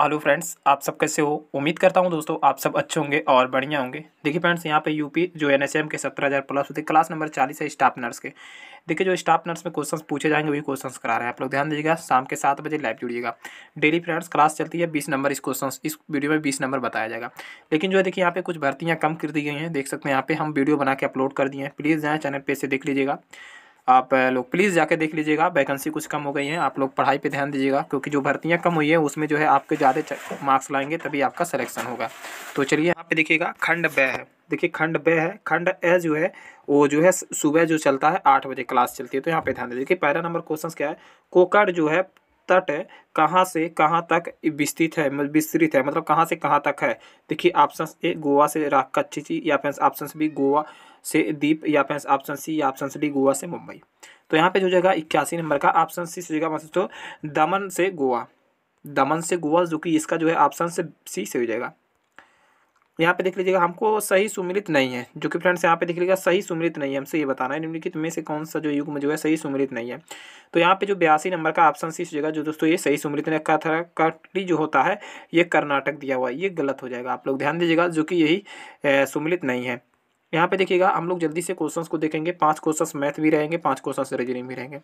hello friends आप सब कैसे हो उम्मीद करता हूँ दोस्तों आप सब अच्छे होंगे और बढ़िया होंगे देखिए फ्रेंड्स यहाँ पे यूपी जो एन एस एम के सत्रह हज़ार प्लस होती है क्लास नंबर चालीस है स्टाफ नर्स के देखिए जो स्टाफ नर्स में क्वेश्चंस पूछे जाएंगे वही क्वेश्चंस करा रहे हैं आप लोग ध्यान दीजिएगा शाम के सात बजे लाइव जुड़िएगा डेली फ्रेंड्स क्लास चलती है बीस नंबर इस क्वेश्चन इस वीडियो में बीस नंबर बताया जाएगा लेकिन जो है देखिए यहाँ पे कुछ भर्तियाँ कम कर दी गई हैं देख सकते हैं यहाँ पे हम वीडियो बना के अपलोड कर दिए हैं प्लीज़ यहाँ चैनल पर से देख लीजिएगा आप लोग प्लीज़ जाके देख लीजिएगा वैकेंसी कुछ कम हो गई है आप लोग पढ़ाई पे ध्यान दीजिएगा क्योंकि जो भर्तियाँ कम हुई है उसमें जो है आपके ज़्यादा मार्क्स लाएंगे तभी आपका सिलेक्शन होगा तो चलिए यहाँ पे देखिएगा खंड ब है देखिए खंड ब है खंड ए जो है वो जो है सुबह जो चलता है आठ बजे क्लास चलती है तो यहाँ पे ध्यान दीजिए पहला नंबर क्वेश्चन क्या है कोकड़ जो है तट कहाँ से कहाँ तक विस्तृत है मतलब विस्तृत है मतलब कहाँ से कहाँ तक है देखिए ऑप्शन ए गोवा से कच्ची या फिर ऑप्शन बी गोवा से दीप या फिर ऑप्शन सी या ऑप्शन डी गोवा से मुंबई तो यहाँ पे जो जगह इक्यासी नंबर का ऑप्शन सी से जगह मतलब तो दमन से गोवा दमन से गोवा जो कि इसका जो है ऑप्शन सी से हो जाएगा यहाँ पे देख लीजिएगा हमको सही सुमिलित नहीं है जो कि फ्रेंड्स यहाँ पे देख लीजिएगा सही सुमिलित नहीं है हमसे ये बताना है निम्नलिखित में से कौन सा जो युग में जो है सही सुमिलित नहीं है तो यहाँ पे जो बयासी नंबर का ऑप्शन सी जगह जो दोस्तों ये सही सुमिलित कटी जो होता है ये कर्नाटक दिया हुआ है ये गलत हो जाएगा आप लोग ध्यान दीजिएगा जो कि यही सुमिलित नहीं है यहाँ पे देखिएगा हम लोग जल्दी से क्वेश्चंस को देखेंगे पांच क्वेश्चंस मैथ भी रहेंगे पांच क्वेश्चंस रीजनिंग भी रहेंगे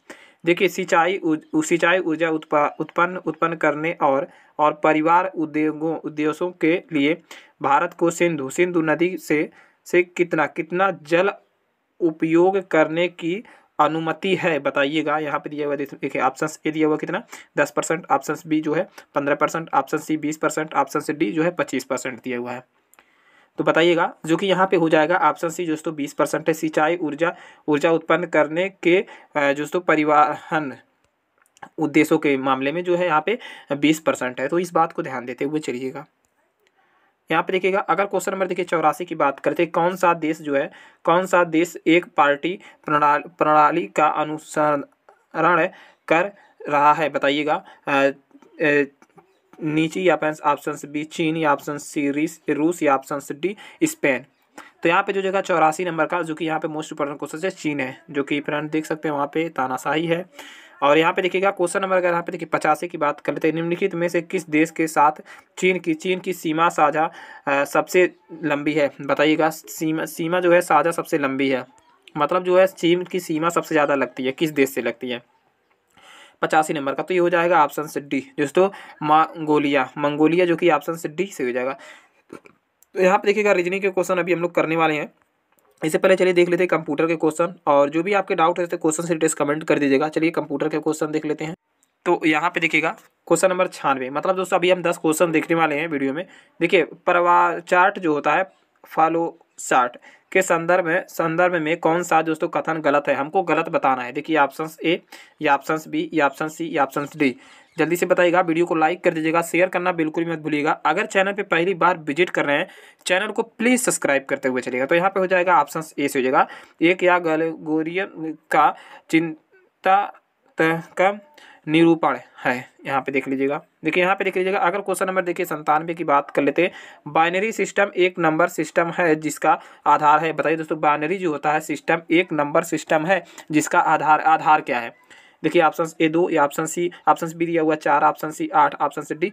देखिए सिंचाई सिंचाई ऊर्जा उत्पा उत्पन्न उत्पन्न करने और और परिवार उद्योगों उद्देश्यों के लिए भारत को सिंधु सिंधु नदी से से कितना कितना जल उपयोग करने की अनुमति है बताइएगा यहाँ पे दिया हुआ देखिए ऑप्शन ए दिया हुआ कितना दस परसेंट ऑप्शन बी जो है पंद्रह परसेंट ऑप्शन सी बीस परसेंट ऑप्शन डी जो है पच्चीस परसेंट दिया हुआ है तो बताइएगा जो कि यहाँ पे हो जाएगा ऑप्शन सी दोस्तों बीस परसेंट है सिंचाई ऊर्जा ऊर्जा उत्पन्न करने के दोस्तों परिवहन उद्देश्यों के मामले में जो है यहाँ पे बीस परसेंट है तो इस बात को ध्यान देते हुए चलिएगा यहाँ पे देखिएगा अगर क्वेश्चन नंबर देखिए चौरासी की बात करते हैं कौन सा देश जो है कौन सा देश एक पार्टी प्रणाली प्रणाली का अनुसरण कर रहा है बताइएगा नीचे या फिर ऑप्शन बी चीन या ऑप्शन सी रूस या ऑप्शन डी स्पेन तो यहाँ पे जो जगह चौरासी नंबर का जो कि यहाँ पे मोस्ट इंपॉर्टेंट क्वेश्चन है चीन है जो कि फ्रेंड देख सकते हैं वहाँ पे तानाशाही है और यहाँ पे देखिएगा क्वेश्चन नंबर अगर यहाँ पे देखिए पचासी की बात कर लेते हैं निम्नलिखित में से किस देश के साथ चीन की चीन की सीमा साझा सबसे लंबी है बताइएगा सीमा सीमा जो है साझा सबसे लंबी है मतलब जो है चीन की सीमा सबसे ज़्यादा लगती है किस देश से लगती है पचासी नंबर का तो ये हो जाएगा ऑप्शन सी डी दोस्तों मंगोलिया मंगोलिया जो कि ऑप्शन सी डी से हो जाएगा तो यहाँ पर देखिएगा रीजनिंग के क्वेश्चन अभी हम लोग करने वाले हैं इससे पहले चलिए देख लेते हैं कंप्यूटर के क्वेश्चन और जो भी आपके डाउट रहते हैं क्वेश्चन से रिटेस कमेंट कर दीजिएगा चलिए कंप्यूटर के क्वेश्चन देख लेते हैं तो यहाँ पे देखिएगा क्वेश्चन नंबर छानवे मतलब दोस्तों अभी हम दस क्वेश्चन देखने वाले हैं वीडियो में देखिए परवा चार्ट जो होता है फॉलो चार्ट के संदर्भ में संदर्भ में कौन सा दोस्तों कथन गलत है हमको गलत बताना है देखिए ऑप्शन ए या ऑप्शन बी या ऑप्शन सी या ऑप्शन डी जल्दी से बताइएगा वीडियो को लाइक कर दीजिएगा शेयर करना बिल्कुल भी मत भूलिएगा अगर चैनल पे पहली बार विजिट कर रहे हैं चैनल को प्लीज़ सब्सक्राइब करते हुए चलेगा तो यहाँ पे हो जाएगा ऑप्शन ए से हो जाएगा एक या गलगोरियन का चिंता का निरूपण है यहाँ पे देख लीजिएगा देखिए यहाँ पे देख लीजिएगा अगर क्वेश्चन नंबर देखिए संतानवे की बात कर लेते हैं बाइनरी सिस्टम एक नंबर सिस्टम है जिसका आधार है बताइए दोस्तों बाइनरी जो होता है सिस्टम एक नंबर सिस्टम है जिसका आधार आधार क्या है देखिए ऑप्शन ए दो या ऑप्शन सी ऑप्शन बी दिया हुआ है चार ऑप्शन सी आठ ऑप्शन सी डी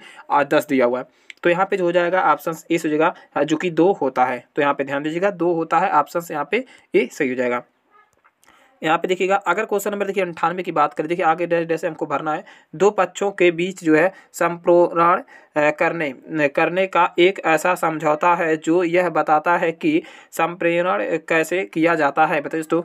दस दिया हुआ है तो यहाँ पे जो हो जाएगा ऑप्शन ए सही जाएगा जो कि दो होता है तो यहाँ पे ध्यान दीजिएगा दो होता है ऑप्शन यहाँ पे ए सही हो जाएगा यहाँ पे देखिएगा अगर क्वेश्चन नंबर देखिए अंठानवे की बात करें देखिए आगे डैश डैश हमको भरना है दो पक्षों के बीच जो है संप्रोरण करने करने का एक ऐसा समझौता है जो यह बताता है कि संप्रेरण कैसे किया जाता है बताइए दोस्तों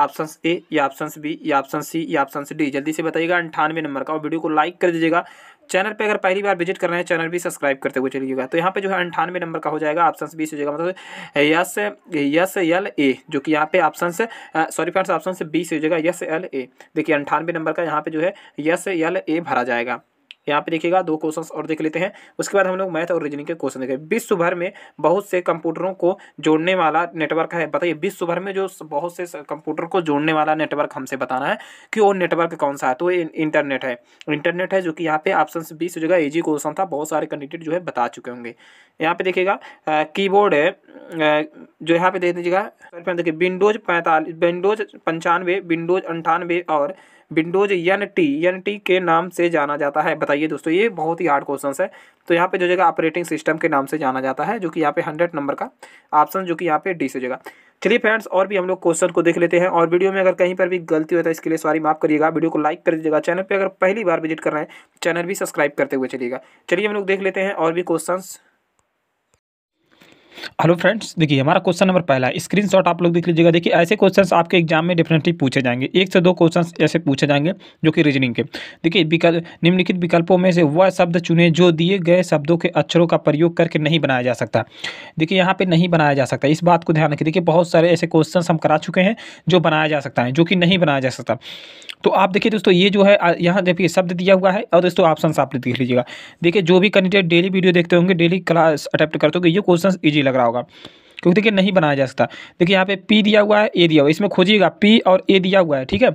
ऑप्शन ए या ऑप्शन बी या ऑप्शन सी या ऑप्शन डी जल्दी से बताइएगा अंठानवे नंबर का और वीडियो को लाइक कर दीजिएगा चैनल पे अगर पहली बार विजिट कर रहे हैं चैनल भी सब्सक्राइब करते हुए चलिएगा तो यहाँ पे जो है अंठानवे नंबर का हो जाएगा ऑप्शन बी हो जाएगा मतलब यस यस एल ए जो कि यहाँ पे option sorry friends option B से हो जाएगा यस एल ए देखिए अंठानवे नंबर का यहाँ पे जो है यस एल ए भरा जाएगा यहाँ पे देखिएगा दो क्वेश्चंस और देख लेते हैं उसके बाद हम लोग मैथ और रीजनिंग के क्वेश्चन देखें विश्व भर में बहुत से कंप्यूटरों को जोड़ने वाला नेटवर्क है बताइए विश्व भर में जो बहुत से कंप्यूटर को जोड़ने वाला नेटवर्क हमसे बताना है कि वो नेटवर्क कौन सा है तो इंटरनेट है इंटरनेट है जो कि यहाँ पे ऑप्शन बीस जगह एजी क्वेश्चन था बहुत सारे कैंडिडेट जो है बता चुके होंगे यहाँ पे देखिएगा की है जो यहाँ पे देख दीजिएगा देखिए विंडोज पैंतालीस विंडोज पंचानवे विंडोज अंठानवे और Windows N T N T के नाम से जाना जाता है बताइए दोस्तों ये बहुत ही हार्ड क्वेश्चन है तो यहाँ पे जो जगह ऑपरेटिंग सिस्टम के नाम से जाना जाता है जो कि यहाँ पे हंड्रेड नंबर का ऑप्शन जो कि यहाँ पे डी से जगह चलिए फ्रेंड्स और भी हम लोग क्वेश्चन को देख लेते हैं और वीडियो में अगर कहीं पर भी गलती होता है इसके लिए सॉरी माफ करिएगा वीडियो को लाइक कर दीजिएगा चैनल पर अगर पहली बार विजिट कर रहे हैं चैनल भी सब्सक्राइब करते हुए चलिएगा चलिए हम लोग देख लेते हैं और भी क्वेश्चन हेलो फ्रेंड्स देखिए हमारा क्वेश्चन नंबर पहला है स्क्रीनशॉट आप लोग देख लीजिएगा देखिए ऐसे क्वेश्चंस आपके एग्जाम में डेफिनेटली पूछे जाएंगे एक से दो क्वेश्चंस ऐसे पूछे जाएंगे जो कि रीजनिंग के देखिए विकल्प निम्नलिखित विकल्पों में से वह शब्द चुने जो दिए गए शब्दों के अक्षरों का प्रयोग करके नहीं बनाया जा सकता देखिए यहाँ पर नहीं बनाया जा सकता इस बात को ध्यान रखिए देखिए बहुत सारे ऐसे क्वेश्चन हम करा चुके हैं जो बनाया जा सकता है जो कि नहीं बनाया जा सकता तो आप देखिए दोस्तों ये जो है यहाँ देखिए शब्द दिया हुआ है और दोस्तों ऑप्शन आप देख लीजिएगा देखिए जो भी कैंडिडेट डेली वीडियो देखते होंगे डेली क्लास अटैप्ट करते होंगे ये क्वेश्चन ईजी लग रहा होगा क्योंकि देखिए नहीं बनाया जा सकता देखिए यहाँ पे पी दिया हुआ है ए दिया हुआ है इसमें खोजिएगा पी और ए दिया हुआ है ठीक है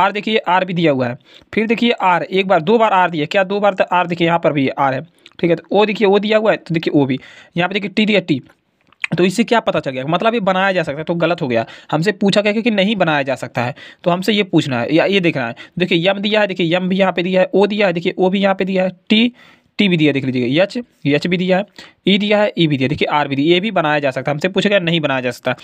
आर देखिए आर भी दिया हुआ है फिर देखिए आर एक बार दो बार आर दिया क्या दो बार तो आर देखिए यहाँ पर भी आर है ठीक है तो ओ देखिए ओ दिया हुआ है तो देखिए ओ भी यहाँ पे देखिए टी दिया टी तो इससे क्या पता चल गया मतलब ये बनाया जा सकता है तो गलत हो गया हमसे पूछा गया कि नहीं बनाया जा सकता है तो हमसे ये पूछना है या ये देखना है देखिए यम दिया है देखिए यम भी यहाँ पे दिया है ओ दिया है देखिए ओ भी यहाँ पे दिया है टी टी भी दिया देख लीजिएगा यच यच भी दिया है ई दिया है ई भी दिया देखिए आर भी दिया ये भी बनाया जा सकता है हमसे पूछा गया नहीं बनाया जा सकता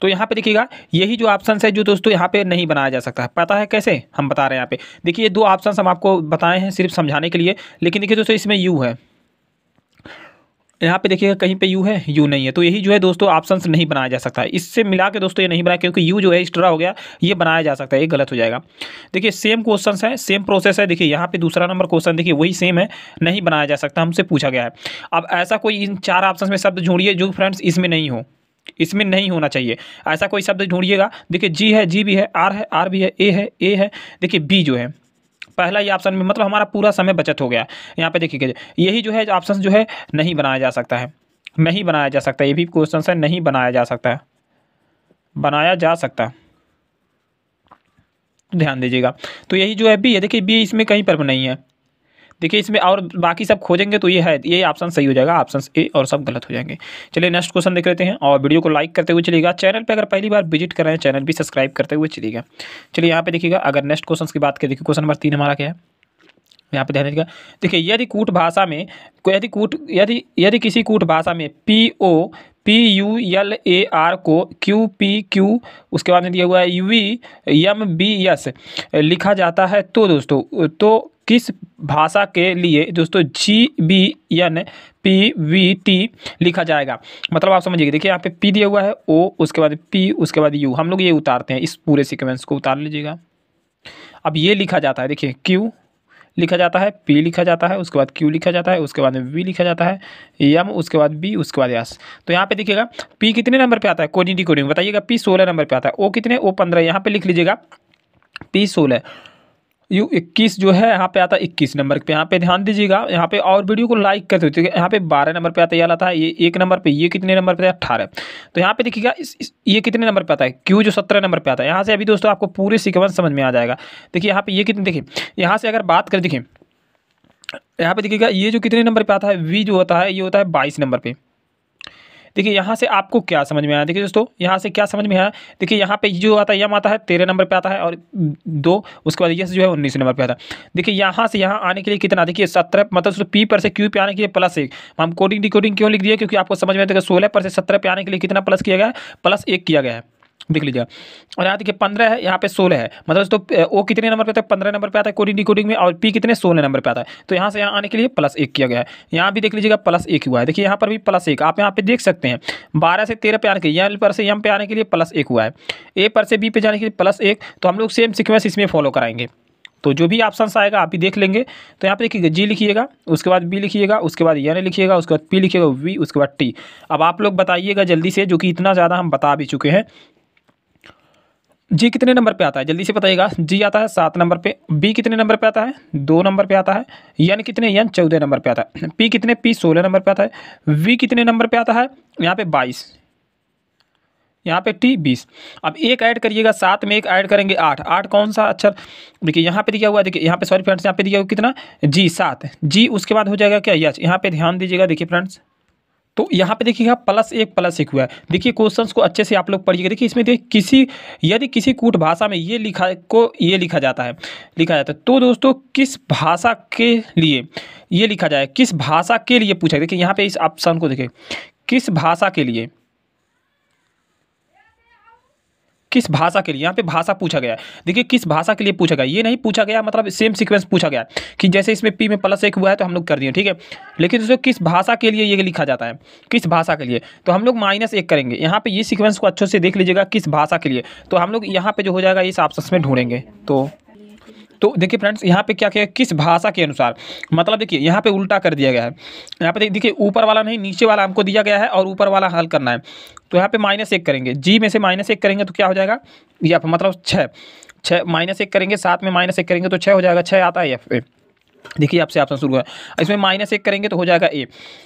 तो यहाँ पे देखिएगा यही जो ऑप्शन है जो दोस्तों यहाँ पे नहीं बनाया जा सकता है पता है कैसे हम बता रहे हैं यहाँ पे देखिए दो ऑप्शन हम आपको बताए हैं सिर्फ समझाने के लिए लेकिन देखिए दोस्तों इसमें यू है यहाँ पे देखिएगा कहीं पे यू है यू नहीं है तो यही जो है दोस्तों ऑप्शन नहीं बनाया जा सकता इससे मिला के दोस्तों ये नहीं बनाया क्योंकि यू जो है एक्स्ट्रा हो गया ये बनाया जा सकता है ये गलत हो जाएगा देखिए सेम क्वेश्चन है सेम प्रोसेस है देखिए यहाँ पे दूसरा नंबर क्वेश्चन देखिए वही सेम है नहीं बनाया जा सकता हमसे पूछा गया है अब ऐसा कोई इन चार ऑप्शन में शब्द जोड़िए जो फ्रेंड्स इसमें नहीं हो इसमें नहीं होना चाहिए ऐसा कोई शब्द ढूंढिएगा देखिए जी है जी भी है आर है आर भी है ए है ए है देखिए बी जो है पहला ये ऑप्शन में मतलब हमारा पूरा समय बचत हो गया यहाँ पे देखिए यही जो है ऑप्शन जो है नहीं बनाया जा सकता है नहीं बनाया जा सकता ये भी क्वेश्चन है नहीं बनाया जा सकता है बनाया जा सकता ध्यान दीजिएगा तो यही जो है बी है देखिए बी इसमें कहीं पर नहीं है देखिए इसमें और बाकी सब खोजेंगे तो ये है ये ऑप्शन सही हो जाएगा ऑप्शन ए और सब गलत हो जाएंगे चलिए नेक्स्ट क्वेश्चन देख लेते हैं और वीडियो को लाइक करते हुए चलेगा चैनल पर अगर पहली बार विजिट कर रहे हैं चैनल भी सब्सक्राइब करते हुए चलेगा चलिए यहाँ पर देखिएगा अगर नेक्स्ट क्वेश्चन की बात करें देखिए क्वेश्चन नंबर तीन हमारा क्या है यहाँ पे ध्यान दीजिएगा देखिए यदि कूट भाषा में यदि कूट यदि यदि किसी कूट भाषा में P O P U L A R को क्यू पी क्यू उसके बाद में दिया हुआ है U V M B S लिखा जाता है तो दोस्तों तो किस भाषा के लिए दोस्तों G B N P V T लिखा जाएगा मतलब आप समझिए देखिए यहाँ पे पी दिया हुआ है ओ उसके बाद पी उसके बाद यू हम लोग ये उतारते हैं इस पूरे सीक्वेंस को उतार लीजिएगा अब ये लिखा जाता है देखिए क्यू लिखा जाता है पी लिखा जाता है उसके बाद क्यू लिखा जाता है उसके बाद वी लिखा जाता है यम उसके बाद बी उसके बाद यस तो यहाँ पे देखिएगा पी कितने नंबर पे आता है कोडिंग कोडिंग बताइएगा पी सोलह नंबर पे आता है ओ कितने ओ पंद्रह यहाँ पे लिख लीजिएगा पी सोलह यू इक्कीस जो है यहाँ पे आता है इक्कीस नंबर पे यहाँ पे ध्यान दीजिएगा यहाँ पे और वीडियो को लाइक कर देते यहाँ पे बारह नंबर पे आता है आता है ये एक नंबर पे ये कितने नंबर पे आता है अट्ठारह तो यहाँ पे देखिएगा इस, इस ये कितने नंबर पे आता है क्यू जो सत्रह नंबर पे आता है यहाँ से अभी दोस्तों आपको पूरे सिक्वेंस समझ में आ जाएगा देखिए यहाँ पे ये कितने देखिए यहाँ से अगर बात करें देखिए यहाँ पे देखिएगा ये जो कितने नंबर पे आता है वी जो होता है ये होता है बाईस नंबर पर देखिए यहाँ से आपको क्या समझ में आया देखिए दोस्तों यहाँ से क्या समझ में आया देखिए यहाँ पे जो आता है यम आता है तेरह नंबर पर आता है और दो उसके बाद यस जो है उन्नीस नंबर पर आता है देखिए यहाँ से यहाँ आने के लिए कितना देखिए सत्रह मतलब पी पर से क्यू पे आने के लिए प्लस एक हम कोडिंग डिकोडिंग क्यों लिख दिया क्योंकि आपको समझ में आता है सोलह पर से सत्रह पे आने के लिए कितना प्लस किया गया है प्लस एक किया गया है देख लीजिए और यहाँ देखिए पंद्रह है यहाँ पे सोलह है मतलब तो ओ कितने नंबर पे आता है पंद्रह नंबर पे आता है कोडिंग डिकोडिंग में और पी कितने सोलह नंबर पे आता है तो यहाँ से यहाँ आने के लिए प्लस एक किया गया है यहाँ भी देख लीजिएगा प्लस एक हुआ है देखिए यहाँ पर भी प्लस एक आप यहाँ पे देख सकते हैं बारह से तेरह पे आने के एल पर से एम पे आने के लिए प्लस एक हुआ है ए पर से बी पे जाने के लिए प्लस एक तो हम लोग सेम सिक्वेंस इसमें फॉलो कराएंगे तो जो भी ऑप्शन आएगा आप भी देख लेंगे तो यहाँ पे देखिएगा जी लिखिएगा उसके बाद बी लिखिएगा उसके बाद यन लिखिएगा उसके बाद पी लिखिएगा वी उसके बाद टी अब आप लोग बताइएगा जल्दी से जो कि इतना ज़्यादा हम बता भी चुके हैं जी कितने नंबर पे आता है जल्दी से बताइएगा जी आता है सात नंबर पे बी कितने नंबर पे आता है दो नंबर पे आता है यन कितने यन चौदह नंबर पे आता है पी कितने पी सोलह नंबर पे आता है वी कितने नंबर पे आता है यहाँ पे बाईस यहाँ पे टी बीस अब एक ऐड करिएगा सात में एक ऐड करेंगे आठ आठ कौन सा अच्छा देखिए यहाँ पे दिया हुआ है देखिए यहाँ पे सॉरी फ्रेंड्स यहाँ पे दिया हुआ कितना जी सात जी उसके बाद हो जाएगा क्या यच यहाँ पे ध्यान दीजिएगा देखिए फ्रेंड्स तो यहाँ पे देखिएगा प्लस एक प्लस एक हुआ है देखिए क्वेश्चंस को अच्छे से आप लोग पढ़िएगा देखिए इसमें देखिए किसी यदि किसी कूट भाषा में ये लिखा को ये लिखा जाता है लिखा जाता है तो दोस्तों किस भाषा के लिए ये लिखा जाए किस भाषा के लिए पूछा देखिए यहाँ पे इस ऑप्शन को देखिए किस भाषा के लिए किस भाषा के लिए यहाँ पे भाषा पूछा गया है देखिए किस भाषा के लिए पूछा गया ये नहीं पूछा गया मतलब सेम सीक्वेंस पूछा गया कि जैसे इसमें पी में प्लस एक हुआ है तो हम लोग कर दिए ठीक है लेकिन उसको किस भाषा के लिए ये लिखा जाता है किस भाषा के लिए तो हम लोग माइनस एक करेंगे यहाँ पे ये सिक्वेंस को अच्छे से देख लीजिएगा किस भाषा के लिए तो हम लोग यहाँ पे जो हो जाएगा इस ऑप्शन में ढूंढेंगे तो तो देखिए फ्रेंड्स यहाँ पे क्या क्या किस भाषा के अनुसार मतलब देखिए यहाँ पे उल्टा कर दिया गया है यहाँ पे देखिए ऊपर वाला नहीं नीचे वाला हमको दिया गया है और ऊपर वाला हल करना है तो यहाँ पे माइनस एक करेंगे जी में से माइनस एक करेंगे तो क्या हो जाएगा फिर मतलब छः छः माइनस एक करेंगे सात में माइनस एक करेंगे तो छः हो जाएगा छः आता है या देखिए आपसे ऑप्शन शुरू है इसमें माइनस एक करेंगे तो हो जाएगा ए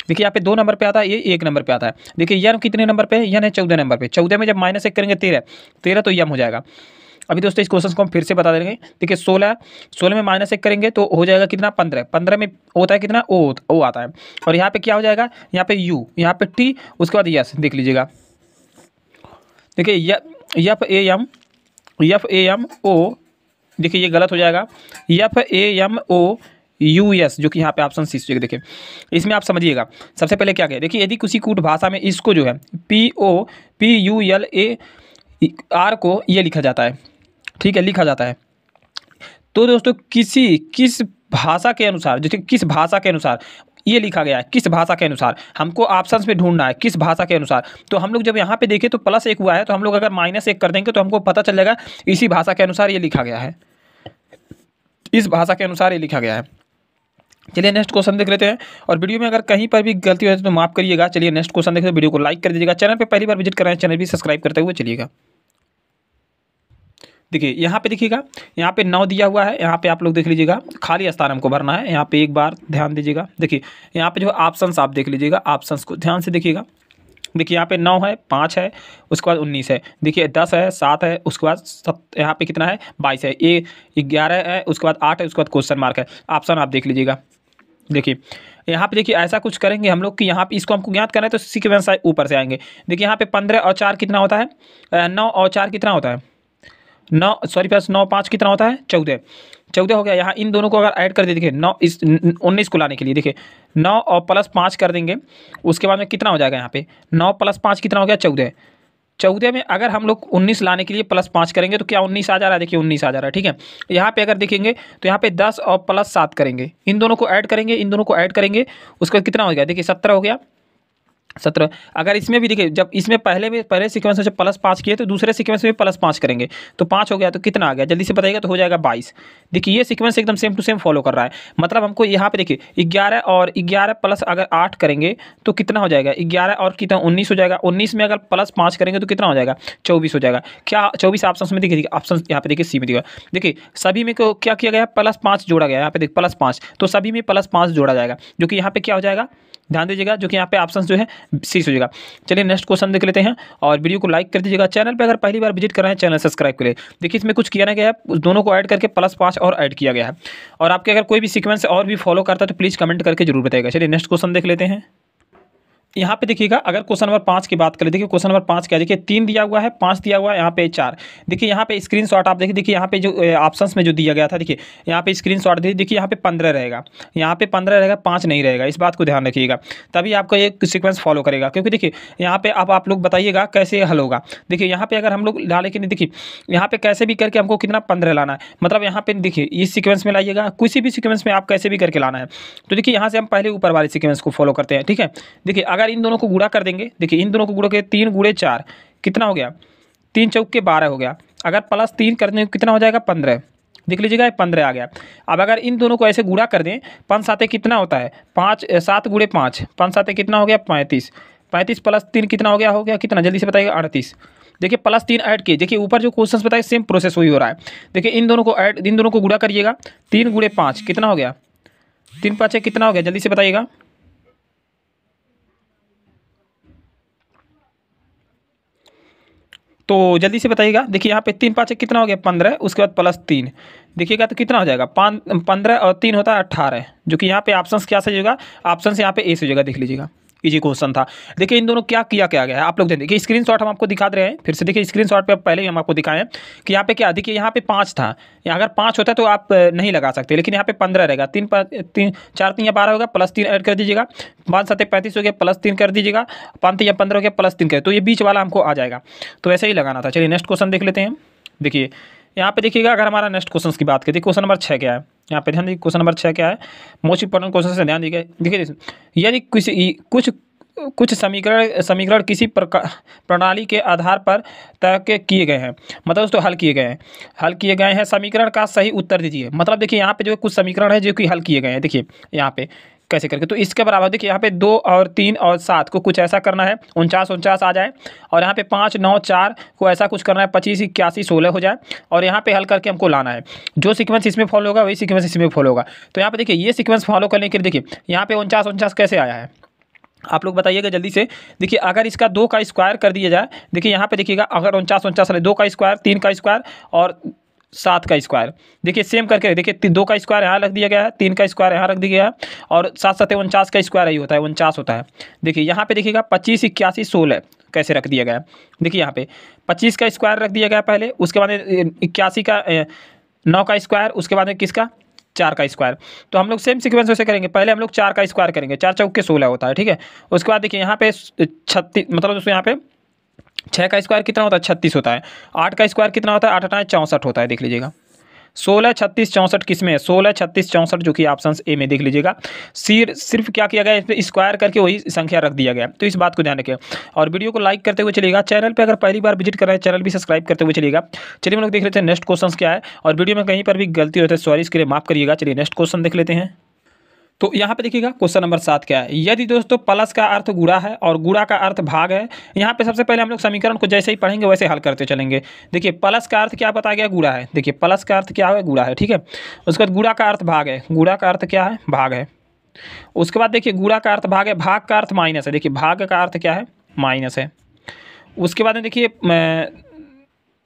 देखिए यहाँ पे दो नंबर पे आता है ये एक नंबर पे आता है देखिए यम कितने नंबर पे यन है चौदह नंबर पे चौदह में जब माइनस एक करेंगे तेरह तेरह तो यम हो जाएगा अभी दोस्तों इस क्वेश्चन को हम फिर से बता देंगे देखिए सोलह सोलह में माइनस एक करेंगे तो हो जाएगा कितना पंद्रह पंद्रह में होता है कितना ओ ओ आता है और यहाँ पे क्या हो जाएगा यहाँ पे यू यहाँ पे टी उसके बाद यस देख लीजिएगा देखिए F A M F A M O देखिए ये गलत हो जाएगा F A M O U S जो कि यहाँ पे ऑप्शन सी देखिए इसमें आप समझिएगा सबसे पहले क्या कहें देखिए यदि किसी कूट भाषा में इसको जो है P O P U L A R को ये लिखा जाता है ठीक है लिखा जाता है तो दोस्तों किसी किस भाषा के अनुसार जैसे किस भाषा के अनुसार ये लिखा गया है किस भाषा के अनुसार हमको ऑप्शंस में ढूंढना है किस भाषा के अनुसार तो हम लोग जब यहाँ पे देखें तो प्लस एक हुआ है तो हम लोग अगर माइनस एक कर देंगे तो हमको पता चल जाएगा इसी भाषा के अनुसार ये लिखा गया है इस भाषा के अनुसार ये लिखा गया है चलिए नेक्स्ट क्वेश्चन देख लेते हैं और वीडियो में अगर कहीं पर भी गलती हो तो माफ़ करिएगा चलिए नेक्स्ट क्वेश्चन देखते वीडियो को लाइक कर दीजिएगा चैनल पर पहली बार विजिट कर रहे हैं चैनल भी सब्सक्राइब करते हुए चलिएगा देखिए यहाँ पे देखिएगा यहाँ पे नौ दिया हुआ है यहाँ पे आप लोग देख लीजिएगा खाली स्थान हमको भरना है यहाँ पे एक बार ध्यान दीजिएगा देखिए यहाँ पे जो ऑप्शंस आप देख लीजिएगा ऑप्शंस को ध्यान से देखिएगा देखिए यहाँ पे नौ है पाँच है उसके बाद उन्नीस है देखिए दस है सात है उसके बाद सत यहाँ पे कितना है बाईस है ये ग्यारह है उसके बाद आठ है उसके बाद क्वेश्चन मार्क है ऑप्शन आप देख लीजिएगा देखिए यहाँ पे देखिए ऐसा कुछ करेंगे हम लोग कि यहाँ पे इसको हमको ज्ञात करना है तो सिक्वेंस ऊपर से आएंगे देखिए यहाँ पे पंद्रह और चार कितना होता है नौ और चार कितना होता है नौ सॉरी प्लस नौ पाँच कितना होता है चौदह चौदह हो गया यहाँ इन दोनों को अगर ऐड कर दे देखिए नौ इस उन्नीस को लाने के लिए देखिए नौ और प्लस पाँच कर देंगे उसके बाद में कितना हो जाएगा यहाँ पे नौ प्लस पाँच कितना हो गया चौदह चौदह में अगर हम लोग उन्नीस लाने के लिए प्लस पाँच करेंगे तो क्या उन्नीस आ जा रहा है देखिए उन्नीस आ जा रहा है ठीक है यहाँ पे अगर देखेंगे तो यहाँ पे दस और प्लस सात करेंगे इन दोनों को ऐड करेंगे इन दोनों को ऐड करेंगे उसके बाद कितना हो गया देखिए सत्रह हो गया सत्रह अगर इसमें भी देखिए जब इसमें पहले भी पहले सीक्वेंस में जब प्लस पाँच किए तो दूसरे सीक्वेंस में प्लस पाँच करेंगे तो पाँच हो गया तो कितना आ गया जल्दी से बताइएगा तो हो जाएगा बाईस देखिए ये सीक्वेंस एकदम सेम टू सेम फॉलो कर रहा है मतलब हमको यहाँ पे देखिए ग्यारह और ग्यारह प्लस अगर आठ करेंगे तो कितना हो जाएगा ग्यारह और कितना उन्नीस हो जाएगा उन्नीस में अगर प्लस पाँच करेंगे तो कितना हो जाएगा चौबीस हो जाएगा क्या चौबीस ऑप्शन में देखिए ऑप्शन यहाँ पे देखिए सी में देखिए देखिए सभी में क्या किया गया प्लस पाँच जोड़ा गया यहाँ पे देखिए प्लस पाँच तो सभी में प्लस पाँच जोड़ा जाएगा जो कि यहाँ पर क्या हो जाएगा ध्यान दीजिएगा जो कि यहाँ पे ऑप्शन जो है सीस हो जाएगा चलिए नेक्स्ट क्वेश्चन देख लेते हैं और वीडियो को लाइक कर दीजिएगा चैनल पर अगर पहली बार विजिट कर रहे हैं चैनल सब्सक्राइब करें देखिए इसमें कुछ किया ना गया है दोनों को ऐड करके प्लस पाँच और ऐड किया गया है और आपके अगर कोई भी सिक्वेंस और भी फॉलो करता है तो प्लीज़ कमेंट करके जरूर बताएगा चलिए नेक्स्ट क्वेश्चन देख लेते हैं यहाँ पे देखिएगा अगर क्वेश्चन नंबर पाँच की बात करें देखिए क्वेश्चन नंबर पाँच क्या देखिए तीन दिया हुआ है पाँच दिया हुआ है यहाँ पे चार देखिए यहाँ पे स्क्रीनशॉट आप देखिए देखिए यहाँ पे जो ऑप्शंस में जो दिया गया था देखिए यहाँ पे स्क्रीनशॉट देखिए देखिए यहाँ पे पंद्रह रहेगा यहाँ पे पंद्रह रहेगा पाँच नहीं रहेगा इस बात को ध्यान रखिएगा तभी आपको एक सिक्वेंस फॉलो करेगा क्योंकि देखिए यहाँ पे अब आप लोग बताइएगा कैसे हल होगा देखिए यहाँ पे अगर हम लोग डाले कि नहीं देखिए यहाँ पे कैसे भी करके हमको कितना पंद्रह लाना है मतलब यहाँ पे देखिए इस सिक्वेंस में लाइएगा किसी भी सिक्वेंस में आप कैसे भी करके लाना है तो देखिए यहाँ से हम पहले ऊपर वाले सिक्वेंस को फॉलो करते हैं ठीक है देखिए अगर इन दोनों को गुड़ा कर देंगे देखिए इन दोनों को गुड़ा के तीन गुड़े चार कितना हो गया तीन चौक के बारह हो गया अगर प्लस तीन कर दें कितना हो जाएगा पंद्रह देख लीजिएगा ये पंद्रह आ गया अब अगर इन दोनों को ऐसे गुड़ा कर दें पाँच सातें कितना होता है पाँच सात गुड़े पाँच पाँच सातें कितना हो गया पैंतीस पैंतीस प्लस तीन कितना हो गया हो गया कितना जल्दी से बताइएगा अड़तीस देखिए प्लस तीन ऐड किए देखिए ऊपर जो क्वेश्चन बताए सेम प्रोसेस वही हो रहा है देखिए इन दोनों को ऐड इन दोनों को गुड़ा करिएगा तीन गुड़े पाँच कितना हो गया तीन पाँच कितना हो गया जल्दी से बताइएगा तो जल्दी से बताइएगा देखिए यहाँ पे तीन पाँच कितना हो गया पंद्रह उसके बाद प्लस तीन देखिएगा तो कितना हो जाएगा पाँच पंद्रह और तीन होता है अट्ठारह जो कि यहाँ पे ऑप्शन क्या सही होगा ऑप्शन यहाँ पे ए सी हो जाएगा देख लीजिएगा इजी क्वेश्चन था देखिए इन दोनों क्या किया क्या गया है आप लोग देखिए स्क्रीन हम आपको दिखा रहे हैं फिर से देखिए स्क्रीन शॉट पर पहले ही हम आपको दिखाएं कि यहाँ पे क्या देखिए यहाँ पे पाँच था यहाँ अगर पाँच होता तो आप नहीं लगा सकते लेकिन यहाँ पे पंद्रह रहेगा तीन तीन चार तीन या बारह होगा प्लस तीन ऐड कर दीजिएगा पाँच सत्य पैंतीस हो गया प्लस तीन कर दीजिएगा पाँच तीन या पंद्रह हो गया प्लस तीन कर तो ये बीच वाला हमको आ जाएगा तो ऐसे ही लगाना था चलिए नेक्स्ट क्वेश्चन देख लेते हैं देखिए यहाँ पे देखिएगा अगर हमारा नेक्स्ट क्वेश्चन की बात करें क्वेश्चन नंबर छः क्या है यहाँ पे ध्यान दीजिए क्वेश्चन नंबर छः क्या है मोस्ट इंपॉर्टेंट क्वेश्चन से ध्यान दीजिए देखिए यदि कुछ कुछ कुछ समीकरण समीकरण किसी प्रकार प्रणाली के आधार पर तय किए गए हैं मतलब दोस्तों हल किए गए हैं हल किए गए हैं समीकरण का सही उत्तर दीजिए मतलब देखिए यहाँ पे जो कुछ समीकरण है जो कि हल किए गए हैं देखिए यहाँ पे कैसे करके तो इसके बराबर देखिए यहाँ पे दो और तीन और सात को कुछ ऐसा करना है उनचास उनचास आ जाए और यहाँ पे पाँच नौ चार को ऐसा कुछ करना है पच्चीस इक्यासी सोलह हो जाए और यहाँ पे हल करके हमको लाना है जो सीक्वेंस इसमें फॉलो होगा वही सीक्वेंस इसमें फॉलो होगा तो यहाँ पे देखिए ये सीक्वेंस फॉलो करने के लिए देखिए यहाँ पे उनचास उनचास कैसे आया है आप लोग बताइएगा जल्दी से देखिए अगर इसका दो का स्क्वायर कर दिया जाए देखिए यहाँ पे देखिएगा अगर उनचास उनचास दो का स्क्वायर तीन का स्क्वायर और सात का स्क्वायर देखिए सेम करके देखिए दो का स्क्वायर यहाँ रख दिया गया है तीन का स्क्वायर यहाँ रख दिया गया है और साथ साथ उनचास का स्क्वायर ही होता है उनचास होता है देखिए यहाँ पे देखिएगा पच्चीस इक्यासी सोलह कैसे रख दिया गया है देखिए यहाँ पे पच्चीस का स्क्वायर रख दिया गया पहले उसके बाद इक्यासी का नौ का स्क्वायर उसके बाद किसका चार का स्क्वायर तो हम लोग सेम सिक्वेंस वैसे करेंगे पहले हम लोग चार का स्क्वायर करेंगे चार चौक के सोलह होता है ठीक है उसके बाद देखिए यहाँ पे छत्तीस मतलब दोस्तों यहाँ पर छः का स्क्वायर कितना होता है छत्तीस होता है आठ का स्क्वायर कितना होता है आठ अठाएँ चौंसठ होता है देख लीजिएगा सोलह छत्तीस चौंसठ किस में है सोलह छत्तीस चौंसठ जो कि ऑप्शन ए में देख लीजिएगा सिर सिर्फ क्या किया गया इस पर स्क्वायर करके वही संख्या रख दिया गया तो इस बात को ध्यान रखें और वीडियो को लाइक करते हुए चलिएगा चैनल पर अगर पहली बार विजिट कर रहे हैं चैनल भी सब्सक्राइब करते हुए चलिएगा चलिए हम लोग देख लेते हैं नेक्स्ट क्वेश्चन क्या है और वीडियो में कहीं पर भी गलती होता है सॉरी तो इसके लिए माफ करिएगा चलिए नेक्स्ट क्वेश्चन देख लेते हैं तो यहाँ पे देखिएगा क्वेश्चन नंबर सात क्या है यदि दोस्तों प्लस का अर्थ गुड़ा है और गुड़ा का अर्थ भाग है यहाँ पे सबसे पहले हम लोग समीकरण को जैसे ही पढ़ेंगे वैसे हल करते चलेंगे देखिए प्लस का अर्थ क्या बताया गया गुड़ा है देखिए प्लस का अर्थ क्या है गुड़ा है ठीक है उसके बाद गुड़ा का अर्थ भाग है गुड़ा का अर्थ क्या है भाग है उसके बाद देखिए गुड़ा का अर्थ भाग है भाग का अर्थ माइनस है देखिए भाग का अर्थ क्या है माइनस है उसके बाद में देखिए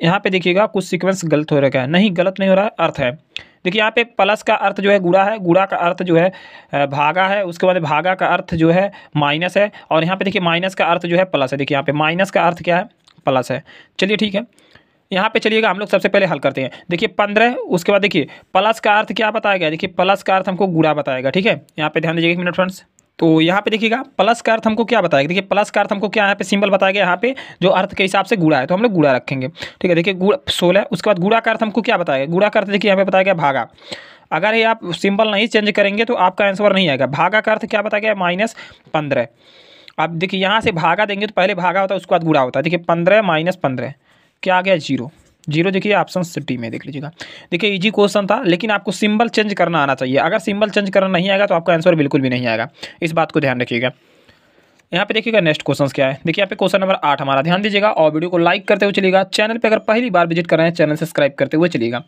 यहाँ पे देखिएगा कुछ सीक्वेंस गलत हो रखा है नहीं गलत नहीं हो रहा है अर्थ है देखिए यहाँ पे प्लस का अर्थ जो है गुड़ा है गुड़ा का अर्थ जो है भागा है उसके बाद भागा का अर्थ जो है माइनस है और यहाँ पे देखिए माइनस का अर्थ जो है प्लस है देखिए यहाँ पे माइनस का अर्थ क्या है प्लस है चलिए ठीक है यहाँ पे चलिएगा हम लोग सबसे पहले हल करते हैं देखिए पंद्रह उसके बाद देखिए प्लस का अर्थ क्या बताया गया देखिए प्लस का अर्थ हमको गुड़ा बताएगा ठीक है यहाँ पे ध्यान दीजिएगा एक मिनट फ्रेंड्स तो यहाँ पे देखिएगा प्लस का अर्थ हमको क्या बताया देखिए प्लस का अर्थ हमको क्या यहाँ पे सिंबल बताया गया यहाँ पे जो अर्थ के हिसाब से गुड़ा है तो हम लोग गुड़ा रखेंगे ठीक है देखिए गुड़ सोलह उसके बाद गुड़ा का अर्थ हमको क्या बताया गुड़ा का अर्थ देखिए यहाँ पे बताया गया भागा अगर ये आप सिंबल नहीं चेंज करेंगे तो आपका आंसर नहीं आएगा भागा का अर्थ क्या बताया गया माइनस पंद्रह अब देखिए यहाँ से भागा देंगे तो पहले भागा होता है उसके बाद गुड़ा होता है देखिए पंद्रह माइनस पंद्रह क्या आ गया जीरो जीरो देखिए ऑप्शन सिटी में देख लीजिएगा देखिए इजी क्वेश्चन था लेकिन आपको सिंबल चेंज करना आना चाहिए अगर सिंबल चेंज करना नहीं आएगा तो आपका आंसर बिल्कुल भी नहीं आएगा इस बात को ध्यान रखिएगा यहाँ पे देखिएगा नेक्स्ट क्वेश्चन क्या है देखिए यहाँ पे क्वेश्चन नंबर आठ हमारा ध्यान दीजिएगा और वीडियो को लाइक करते हुए चलेगा चैनल पर अगर पहली बार विजिट कर रहे हैं चैनल सब्सक्राइब करते हुए चलेगा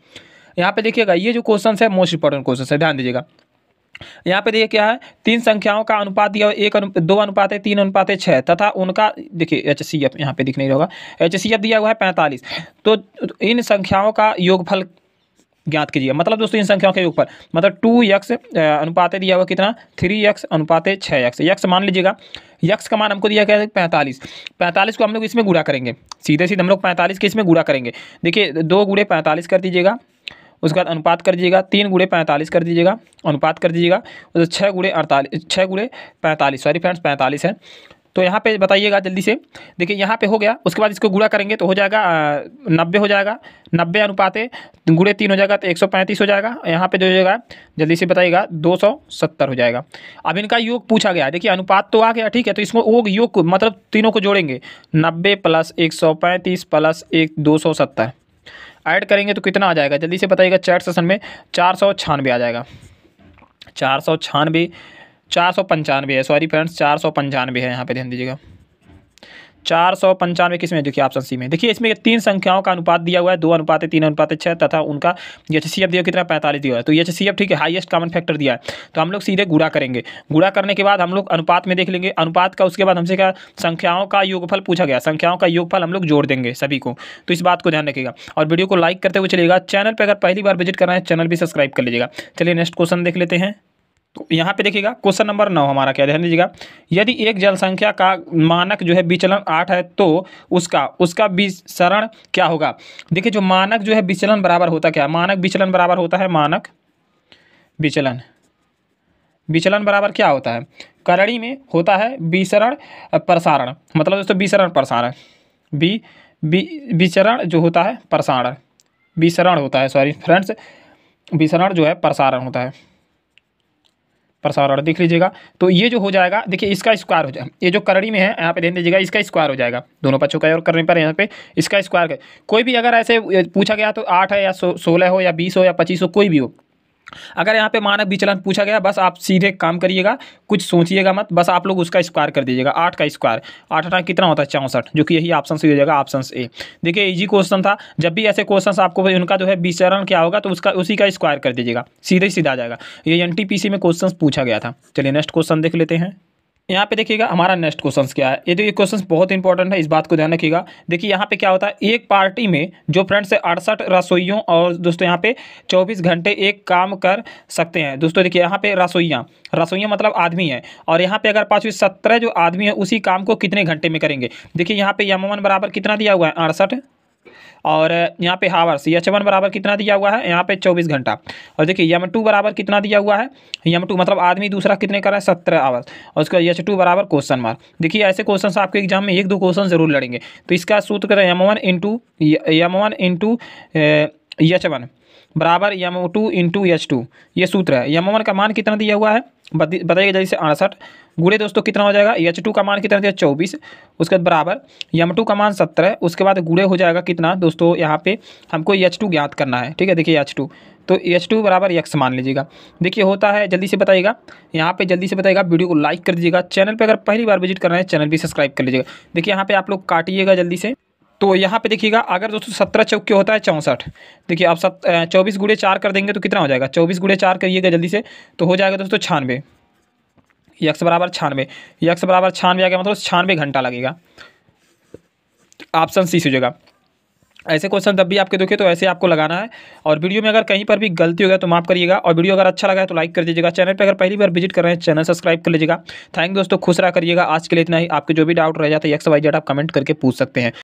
यहाँ पे देखिएगा ये जो क्वेश्चन है मोस्ट इंपॉर्टेंट क्वेश्चन है ध्यान दीजिएगा यहाँ पे देखिए क्या है तीन संख्याओं का अनुपात दिया एक अनु, दो अनुपात है तीन अनुपात है छः तथा उनका देखिए एच सी एफ यहाँ पे दिख नहीं होगा एच सी एफ दिया हुआ है पैंतालीस तो इन संख्याओं का योगफल ज्ञात कीजिए मतलब दोस्तों इन संख्याओं के योगफल मतलब टू यक्स अनुपात दिया हुआ कितना थ्री यक्स अनुपातें छः यक्स यक्स मान लीजिएगा यक्स का मान हमको दिया गया है पैंतालीस पैंतालीस को हम लोग इसमें गुड़ा करेंगे सीधे सीधे हम लोग पैंतालीस के इसमें गुड़ा करेंगे देखिए दो गुड़े पैंतालीस कर दीजिएगा उसके बाद अनुपात कर दीजिएगा तीन गुड़े पैंतालीस कर दीजिएगा अनुपात कर दीजिएगा उसके छः गुड़े अड़तालीस छः गुड़े पैंतालीस सॉरी फ्रेंड्स पैंतालीस है तो यहाँ पे बताइएगा जल्दी से देखिए यहाँ पे हो गया उसके बाद इसको गुड़ा करेंगे तो हो जाएगा नब्बे हो जाएगा नब्बे अनुपात गुड़े तीन हो जाएगा तो एक सौ पैंतीस हो जाएगा यहाँ पे जो हो जाएगा जल्दी से बताइएगा दो सौ सत्तर हो जाएगा अब इनका योग पूछा गया देखिए अनुपात तो आ गया ठीक है तो इसमें वो योग मतलब तीनों को जोड़ेंगे नब्बे प्लस एक सौ पैंतीस प्लस एक दो सौ सत्तर ऐड करेंगे तो कितना आ जाएगा जल्दी से बताइएगा चैट सेशन में चार सौ छानवे आ जाएगा चार सौ छानवे चार सौ पंचानवे है सॉरी फ्रेंड्स चार सौ पंचानवे है यहाँ पे ध्यान दीजिएगा चार सौ पंचानवे किसमें देखिए आप ऑप्शन सी में देखिए इसमें तीन संख्याओं का अनुपात दिया हुआ है दो अनुपात तीन अनुपात छः तथा उनका एच सी एफ दिया कितना पैंतालीस दिया है तो एच सी एफ ठीक है हाईएस्ट कॉमन फैक्टर दिया है तो हम लोग सीधे गुड़ा करेंगे गुड़ा करने के बाद हम लोग अनुपात में देख लेंगे अनुपात का उसके बाद हमसे क्या संख्याओं का योगफल पूछा गया संख्याओं का योगफल हम लोग जोड़ देंगे सभी को तो इस बात को ध्यान रखिएगा और वीडियो को लाइक करते हुए चलेगा चैनल पर अगर पहली बार विजिट करना है चैनल भी सब्सक्राइब कर लीजिएगा चलिए नेक्स्ट क्वेश्चन देख लेते हैं तो यहाँ पे देखिएगा क्वेश्चन नंबर नौ हमारा क्या ध्यान दीजिएगा यदि एक जनसंख्या का मानक जो है विचलन आठ है तो उसका उसका विसरण क्या होगा देखिए जो मानक जो है विचलन बराबर होता क्या मानक विचलन बराबर होता है मानक विचलन विचलन बराबर क्या होता है करणी में होता है विसरण प्रसारण मतलब दोस्तों विसरण प्रसारण बी विचरण जो होता है प्रसारण विसरण होता है सॉरी फ्रेंड्स विसरण जो है प्रसारण होता है प्रसारण देख लीजिएगा तो ये जो हो जाएगा देखिए इसका स्क्वायर हो जाएगा ये जो करड़ी में है यहाँ पे ध्यान दीजिएगा इसका स्क्वायर हो जाएगा दोनों पक्षों का और करने पर यहाँ पे इसका स्क्वायर कोई भी अगर ऐसे पूछा गया तो आठ है या सोलह हो या बीस हो या पच्चीस हो कोई भी हो अगर यहाँ पे मानक विचलन पूछा गया बस आप सीधे काम करिएगा कुछ सोचिएगा मत बस आप लोग उसका स्क्वायर कर दीजिएगा आठ का स्क्वायर आठ अठारह कितना होता है चौंसठ जो कि यही ऑप्शन सही हो जाएगा ऑप्शन ए देखिए इजी क्वेश्चन था जब भी ऐसे क्वेश्चन आपको उनका जो है विचरण क्या होगा तो उसका उसी का स्क्वायर कर दीजिएगा सीधे सीधा आ जाएगा ये एन में क्वेश्चन पूछा गया था चलिए नेक्स्ट क्वेश्चन देख लेते हैं यहाँ पे देखिएगा हमारा नेक्स्ट क्वेश्चन क्या है ये देखिए क्वेश्चन बहुत इंपॉर्टेंट है इस बात को ध्यान रखिएगा देखिए यहाँ पे क्या होता है एक पार्टी में जो फ्रेंड्स है अड़सठ रसोइयों और दोस्तों यहाँ पे 24 घंटे एक काम कर सकते हैं दोस्तों देखिए यहाँ पे रसोइयाँ रसोइयाँ मतलब आदमी है और यहाँ पे अगर पाँचवीं सत्रह जो आदमी है उसी काम को कितने घंटे में करेंगे देखिए यहाँ पे यमन बराबर कितना दिया हुआ है अड़सठ और यहाँ पे हावर सी एच वन बराबर कितना दिया हुआ है यहाँ पे चौबीस घंटा और देखिए यम टू बराबर कितना दिया हुआ है यम टू मतलब आदमी दूसरा कितने कर रहा है सत्रह आवर्स और उसका एच टू बराबर क्वेश्चन मार्क देखिए ऐसे क्वेश्चन आपके एग्जाम में एक दो क्वेश्चन जरूर लड़ेंगे तो इसका सूत्र M one into M one into H one बराबर M two into H two ये सूत्र है यम वन का मान कितना दिया हुआ है बताइए जल्दी से अड़सठ गुड़े दोस्तों कितना हो जाएगा एच टू का मान कितना दिया चौबीस उसके बाद बराबर यम टू का मान सत्रह उसके बाद गुड़े हो जाएगा कितना दोस्तों यहाँ पे हमको एच टू ज्ञात करना है ठीक है देखिए एच टू तो एच टू बराबर यक्स मान लीजिएगा देखिए होता है जल्दी से बताइएगा यहाँ पे जल्दी से बताइएगा वीडियो को लाइक कर दीजिएगा चैनल पे अगर पहली बार विजिट कर रहे हैं चैनल भी सब्सक्राइब कर लीजिएगा देखिए यहाँ पे आप लोग काटिएगा जल्दी से तो यहाँ पे देखिएगा अगर दोस्तों सत्रह चौके होता है चौंसठ देखिए आप सत चौबीस गुड़े चार कर देंगे तो कितना हो जाएगा चौबीस गुड़े चार करिएगा जल्दी से तो हो जाएगा दोस्तों छानवे यक्स बराबर छानवे यक्स बराबर छानवे आ गया मतलब छानवे घंटा लगेगा ऑप्शन सी से जगह ऐसे क्वेश्चन जब भी आपके दुखे तो ऐसे आपको लगाना है और वीडियो में अगर कहीं पर भी गलती हो गया तो माफ करिएगा और वीडियो अगर अच्छा लगा है तो लाइक कर दीजिएगा चैनल पर अगर पहली बार विजिट कर रहे हैं चैनल सब्सक्राइब कर लीजिएगा थैंक दोस्तों खुश रहा करिएगा आज के लिए इतना ही आपके जो भी डाउट रह जाता है एक्स वाई जेड आप कमेंट करके पूछ सकते हैं